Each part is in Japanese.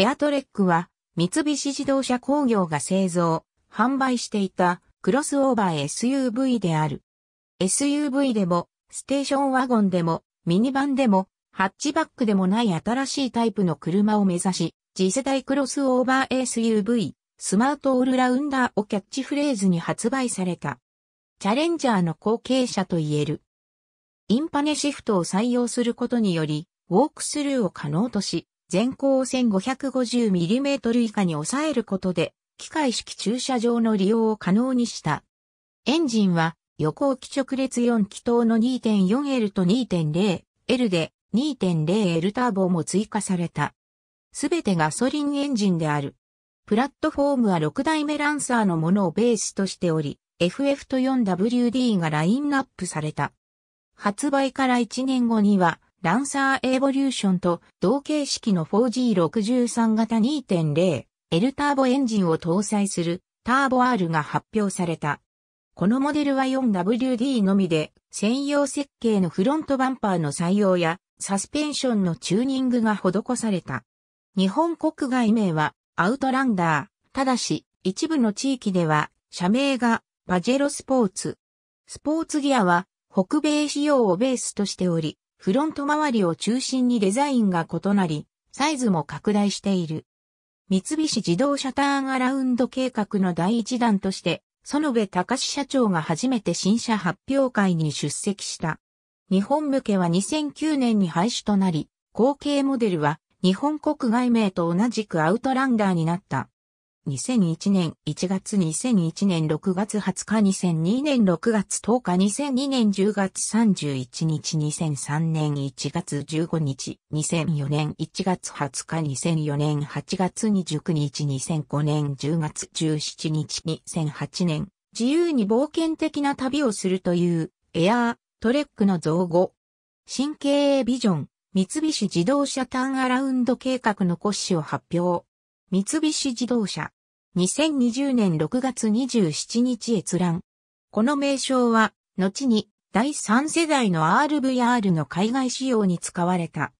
エアトレックは三菱自動車工業が製造、販売していたクロスオーバー SUV である。SUV でも、ステーションワゴンでも、ミニバンでも、ハッチバックでもない新しいタイプの車を目指し、次世代クロスオーバー SUV、スマートオールラウンダーをキャッチフレーズに発売された。チャレンジャーの後継者と言える。インパネシフトを採用することにより、ウォークスルーを可能とし、全高 1550mm 以下に抑えることで、機械式駐車場の利用を可能にした。エンジンは、横置き直列4気筒の 2.4L と 2.0L で 2.0L ターボも追加された。すべてガソリンエンジンである。プラットフォームは6代目ランサーのものをベースとしており、FF と 4WD がラインナップされた。発売から1年後には、ランサーエボリューションと同型式の 4G63 型 2.0L ターボエンジンを搭載するターボ R が発表された。このモデルは 4WD のみで専用設計のフロントバンパーの採用やサスペンションのチューニングが施された。日本国外名はアウトランダー。ただし、一部の地域では社名がパジェロスポーツ。スポーツギアは北米仕様をベースとしており、フロント周りを中心にデザインが異なり、サイズも拡大している。三菱自動車ターンアラウンド計画の第一弾として、園部隆社長が初めて新車発表会に出席した。日本向けは2009年に廃止となり、後継モデルは日本国外名と同じくアウトランダーになった。2001年1月2001年6月20日2002年6月10日2002年10月31日2003年1月15日2004年1月20日2004年8月29日2005年10月17日2008年自由に冒険的な旅をするというエアートレックの造語新経ビジョン三菱自動車ターンアラウンド計画の骨子を発表三菱自動車、2020年6月27日閲覧。この名称は、後に第3世代の RVR の海外仕様に使われた。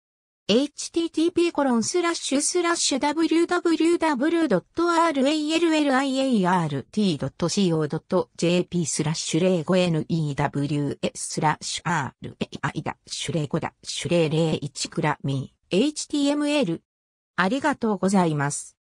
h t t p w w w r a l l i a r t c o j p スラッシュ 05news スラッシュ rai シュ05シュ001クラミー html ありがとうございます。